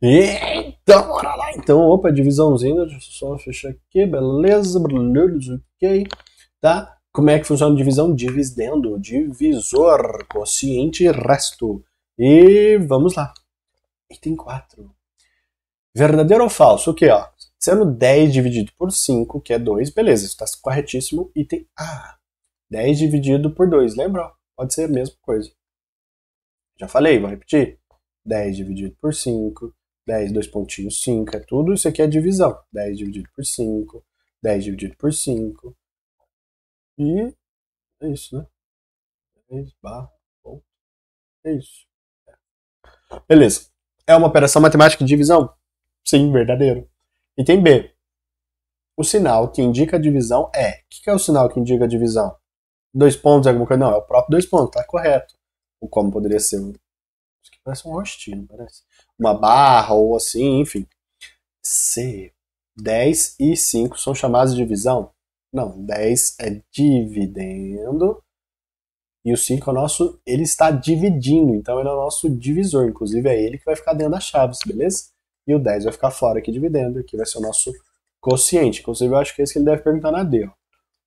Então, bora lá então. Opa, divisãozinha. Deixa eu só fechar aqui. Beleza. Ok. Tá? Como é que funciona a divisão? Dividendo. Divisor. Quociente resto. E vamos lá. Item 4. Verdadeiro ou falso? O que, ó? Sendo 10 dividido por 5, que é 2, beleza, isso está corretíssimo. Item A. 10 dividido por 2, lembra? Pode ser a mesma coisa. Já falei, vou repetir. 10 dividido por 5 10, 2 pontinhos, 5, é tudo. Isso aqui é divisão. 10 dividido por 5, 10 dividido por 5. E é isso, né? 3 barra, ponto. É isso. Beleza. É uma operação matemática de divisão? Sim, verdadeiro. Item B. O sinal que indica a divisão é. O que é o sinal que indica a divisão? Dois pontos, alguma coisa? Não, é o próprio dois pontos, tá correto. O como poderia ser Parece um rostinho, não parece? Uma barra ou assim, enfim. C. 10 e 5 são chamados de divisão? Não, 10 é dividendo e o 5 é o nosso, ele está dividindo, então ele é o nosso divisor, inclusive é ele que vai ficar dentro das chaves, beleza? E o 10 vai ficar fora aqui dividendo, aqui vai ser o nosso quociente, inclusive eu acho que é esse que ele deve perguntar na D. Ó.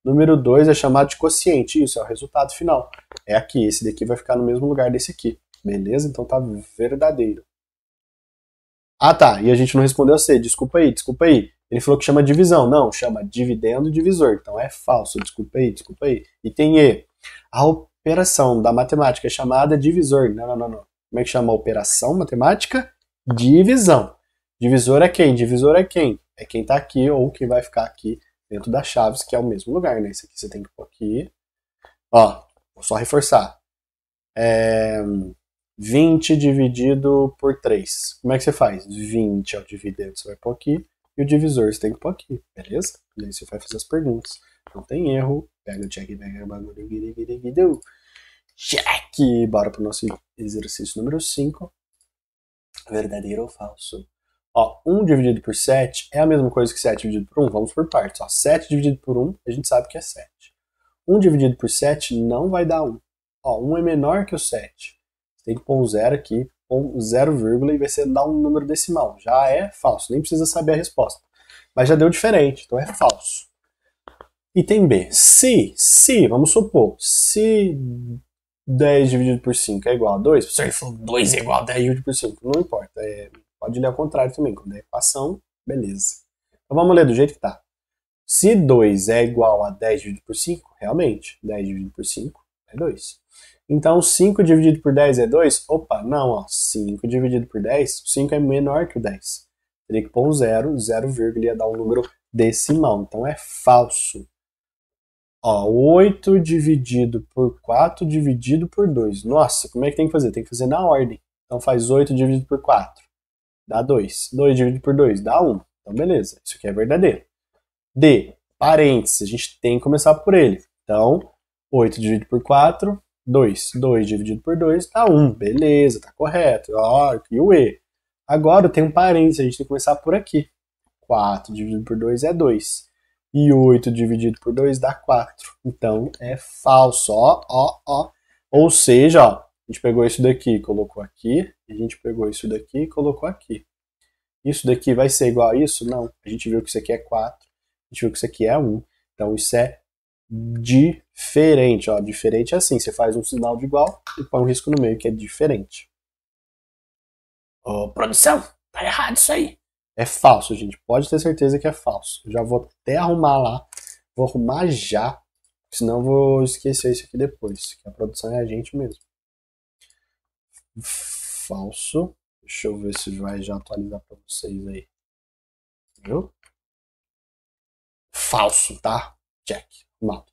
Número 2 é chamado de quociente, isso é o resultado final. É aqui, esse daqui vai ficar no mesmo lugar desse aqui. Beleza, então tá verdadeiro. Ah tá, e a gente não respondeu C, desculpa aí, desculpa aí. Ele falou que chama divisão, não, chama dividendo divisor, então é falso, desculpa aí, desculpa aí. E tem E. A operação da matemática é chamada divisor, não, não, não, não. Como é que chama a operação matemática? Divisão. Divisor é quem? Divisor é quem? É quem tá aqui ou quem vai ficar aqui dentro das chaves, que é o mesmo lugar, né? Isso aqui você tem que pôr aqui. Ó, vou só reforçar. É... 20 dividido por 3. Como é que você faz? 20 é o dividendo, você vai pôr aqui, e o divisor você tem que pôr aqui, beleza? E aí você vai fazer as perguntas. Não tem erro. Pega o check, pega o bagulho, deu. Check! Bora pro nosso exercício número 5. Verdadeiro ou falso? Ó, 1 dividido por 7 é a mesma coisa que 7 dividido por 1. Vamos por partes. Ó, 7 dividido por 1, a gente sabe que é 7. 1 dividido por 7 não vai dar 1. Ó, 1 é menor que o 7. Você tem que pôr um zero aqui, pôr zero vírgula e vai ser dar um número decimal. Já é falso, nem precisa saber a resposta. Mas já deu diferente, então é falso. Item B. Se, se, vamos supor, se 10 dividido por 5 é igual a 2, se ele falou 2 é igual a 10 dividido por 5, não importa. É, pode ler ao contrário também, quando é equação, beleza. Então vamos ler do jeito que está. Se 2 é igual a 10 dividido por 5, realmente, 10 dividido por 5 é 2. Então, 5 dividido por 10 é 2? Opa, não, 5 dividido por 10, 5 é menor que o 10. Teria que pôr um 0, 0, ia dar um número decimal. Então, é falso. Ó, 8 dividido por 4 dividido por 2. Nossa, como é que tem que fazer? Tem que fazer na ordem. Então faz 8 dividido por 4. Dá 2. 2 dividido por 2 dá 1. Então beleza, isso aqui é verdadeiro. D, parênteses, a gente tem que começar por ele. Então, 8 dividido por 4 2. 2 dividido por 2 dá 1. Beleza, tá correto. Ó, e o E. Agora tem um parênteses, a gente tem que começar por aqui. 4 dividido por 2 é 2. E 8 dividido por 2 dá 4. Então é falso. Ó, ó, ó. Ou seja, ó, a gente pegou isso daqui e colocou aqui. A gente pegou isso daqui e colocou aqui. Isso daqui vai ser igual a isso? Não. A gente viu que isso aqui é 4. A gente viu que isso aqui é 1. Então isso é de diferente. Ó, diferente é assim, você faz um sinal de igual e põe um risco no meio, que é diferente. Ô, produção, tá errado isso aí. É falso, gente. Pode ter certeza que é falso. Eu já vou até arrumar lá. Vou arrumar já. Senão eu vou esquecer isso aqui depois. Que a produção é a gente mesmo. Falso. Deixa eu ver se vai já atualizar para vocês aí. Viu? Falso, tá? Check. Mato.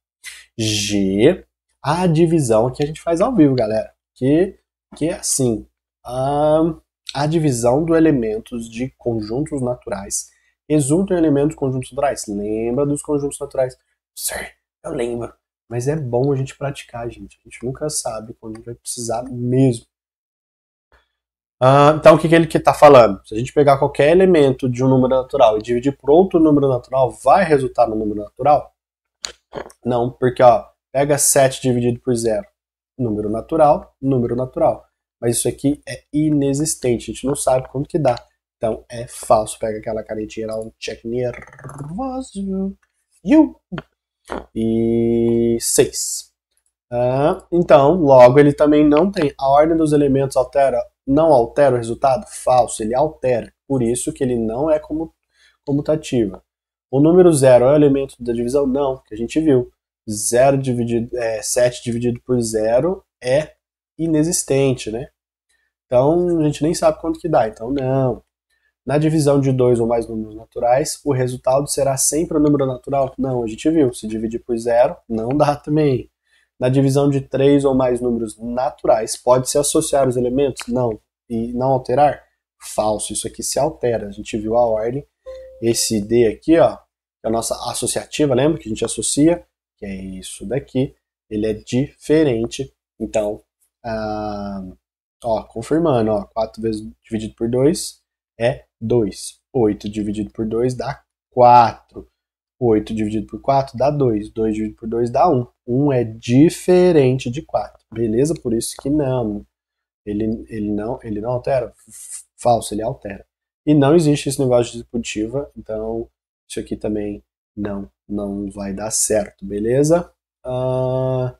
G, a divisão que a gente faz ao vivo, galera, que, que é assim, a, a divisão dos elementos de conjuntos naturais resulta em elementos conjuntos naturais. Lembra dos conjuntos naturais? Sim, eu lembro. Mas é bom a gente praticar, gente. A gente nunca sabe quando a gente vai precisar mesmo. então, o que, que ele está falando? Se a gente pegar qualquer elemento de um número natural e dividir por outro número natural, vai resultar no número natural? Não, porque ó, pega 7 dividido por zero, número natural, número natural. Mas isso aqui é inexistente, a gente não sabe quanto que dá. Então é falso. Pega aquela canetinha lá, um check nervoso. You. E 6. então, logo ele também não tem. A ordem dos elementos altera, não altera o resultado? Falso, ele altera. Por isso que ele não é comutativa. O número zero é o elemento da divisão? Não, que a gente viu. 0 dividido, é, 7 dividido por zero é inexistente, né? Então, a gente nem sabe quanto que dá, então não. Na divisão de dois ou mais números naturais, o resultado será sempre o número natural? Não, a gente viu. Se dividir por zero, não dá também. Na divisão de três ou mais números naturais, pode-se associar os elementos? Não. E não alterar? Falso. Isso aqui se altera. A gente viu a ordem esse D aqui, ó, que é a nossa associativa, lembra que a gente associa, que é isso daqui, ele é diferente. Então, ah, ó, confirmando, ó, 4 vezes dividido por 2 é 2. 8 dividido por 2 dá 4. 8 dividido por 4 dá 2. 2 dividido por 2 dá 1. 1 é diferente de 4. Beleza? Por isso que não. Ele, ele, não, ele não altera? Falso, ele altera. E não existe esse negócio de executiva, então isso aqui também não, não vai dar certo, beleza? Uh...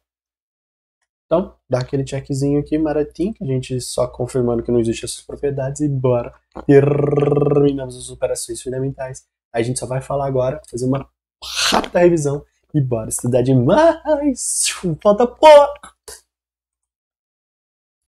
Então, dá aquele checkzinho aqui, maratim, que a gente só confirmando que não existe essas propriedades e bora. Terminamos as operações fundamentais. A gente só vai falar agora, fazer uma rápida revisão e bora estudar demais. Falta pouco!